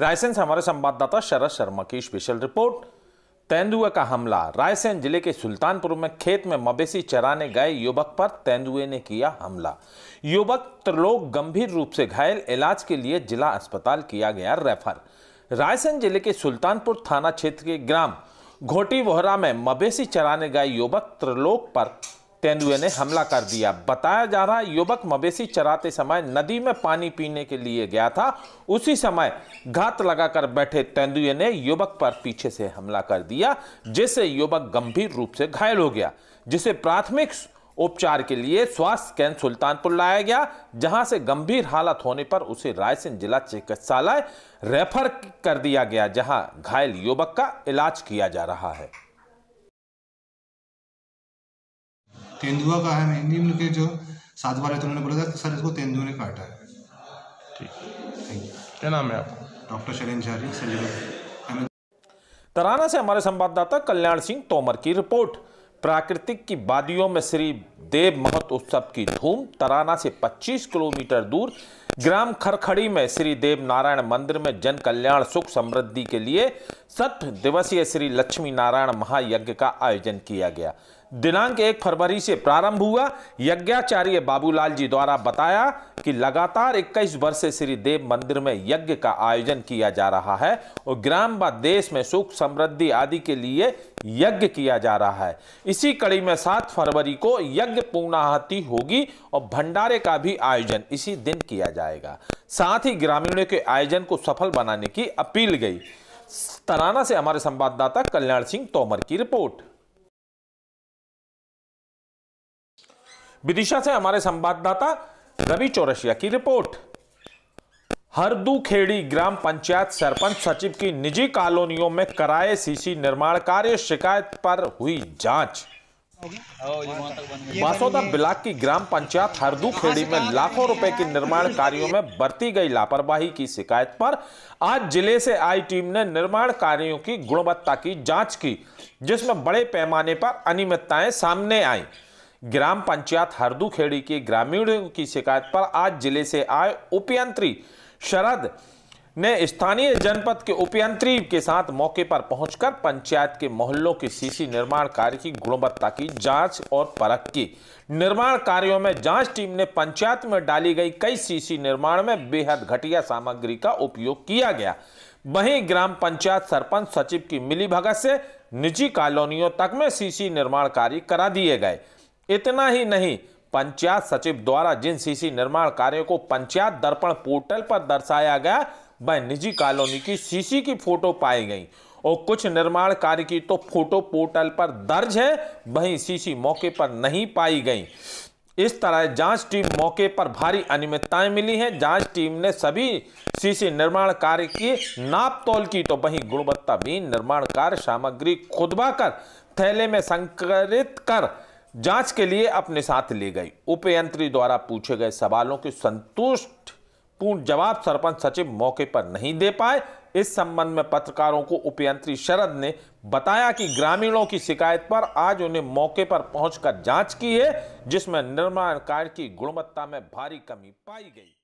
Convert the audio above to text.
रायसेन से हमारे संवाददाता शरद शर्मा की स्पेशल रिपोर्ट तेंदुए का हमला रायसेन जिले के सुल्तानपुर में खेत में मवेशी चराने गए युवक पर तेंदुए ने किया हमला युवक त्रिलोक गंभीर रूप से घायल इलाज के लिए जिला अस्पताल किया गया रेफर रायसेन जिले के सुल्तानपुर थाना क्षेत्र के ग्राम घोटी वोहरा में मवेशी चराने गए युवक त्रिलोक पर तेंदुए ने हमला कर दिया बताया जा रहा युवक मवेशी चराते समय नदी में पानी पीने के लिए गया था उसी समय घात लगाकर बैठे तेंदुए ने युवक पर पीछे से हमला कर दिया जिससे युवक गंभीर रूप से घायल हो गया जिसे प्राथमिक उपचार के लिए स्वास्थ्य केंद्र सुल्तानपुर लाया गया जहां से गंभीर हालत होने पर उसे रायसेन जिला चिकित्सालय रेफर कर दिया गया जहां घायल युवक का इलाज किया जा रहा है तेंदुआ का है हिंदी निम्न के जो साथ वाले तो उन्होंने बोला था सर इसको तेंदुए ने काटा है ठीक क्या नाम है आपका डॉक्टर शैलेन झारी सर तराना से हमारे संवाददाता कल्याण सिंह तोमर की रिपोर्ट प्राकृतिक की वादियों में श्री देव महत उत्सव की धूम तराना से 25 किलोमीटर दूर ग्राम खरखड़ी में श्री देव नारायण मंदिर में जन कल्याण सुख समृद्धि के लिए सठ दिवसीय श्री लक्ष्मी नारायण महायज्ञ का आयोजन किया गया दिनांक एक फरवरी से प्रारंभ हुआ यज्ञाचार्य बाबूलाल जी द्वारा बताया कि लगातार 21 वर्ष से श्री देव मंदिर में यज्ञ का आयोजन किया जा रहा है और ग्राम व देश में सुख समृद्धि आदि के लिए यज्ञ किया जा रहा है इसी कड़ी में सात फरवरी को यज्ञ पूर्णाहति होगी और भंडारे का भी आयोजन इसी दिन किया जाए जाएगा साथ ही ग्रामीणों के आयोजन को सफल बनाने की अपील गई तनाना से हमारे संवाददाता कल्याण सिंह तोमर की रिपोर्ट विदिशा से हमारे संवाददाता रवि चौरसिया की रिपोर्ट हरदू खेड़ी ग्राम पंचायत सरपंच सचिव की निजी कॉलोनियों में कराए सीसी निर्माण कार्य शिकायत पर हुई जांच बासोदा ब्लॉक की ग्राम पंचायत हरदू खेड़ी में लाखों रुपए के निर्माण कार्यों में बरती गई लापरवाही की शिकायत पर आज जिले से आई टीम ने निर्माण कार्यों की गुणवत्ता की जांच की जिसमें बड़े पैमाने पर अनियमितताएं सामने आई ग्राम पंचायत हरदू खेड़ी के ग्रामीणों की शिकायत पर आज जिले से आए उपयंत्री शरद ने स्थानीय जनपद के उपयंत्री के साथ मौके पर पहुंचकर पंचायत के मोहल्लों के सीसी निर्माण कार्य की गुणवत्ता की जांच और परख की निर्माण कार्यों में जांच टीम ने पंचायत में डाली गई कई सीसी निर्माण में बेहद घटिया सामग्री का उपयोग किया गया वहीं ग्राम पंचायत सरपंच सचिव की मिलीभगत से निजी कॉलोनियों तक में सीसी निर्माण कार्य करा दिए गए इतना ही नहीं पंचायत सचिव द्वारा जिन सीसी निर्माण कार्यों को पंचायत दर्पण पोर्टल पर दर्शाया गया व निजी कॉलोनी की सीसी की फोटो पाई गई और कुछ निर्माण कार्य की तो फोटो पोर्टल पर दर्ज है वहीं सीसी मौके पर नहीं पाई गई इस तरह जांच टीम मौके पर भारी अनियमितताएं मिली हैं जांच टीम ने सभी सीसी निर्माण कार्य की नाप तोल की तो वहीं गुणवत्ताहीन निर्माण कार्य सामग्री खुदबा कर थैले में संकलित कर जांच के लिए अपने साथ ले गई उपयंत्री द्वारा पूछे गए सवालों की संतुष्ट पूर्ण जवाब सरपंच सचिव मौके पर नहीं दे पाए इस संबंध में पत्रकारों को उपयंत्री शरद ने बताया कि ग्रामीणों की शिकायत पर आज उन्हें मौके पर पहुंचकर जांच की है जिसमें निर्माण कार्य की गुणवत्ता में भारी कमी पाई गई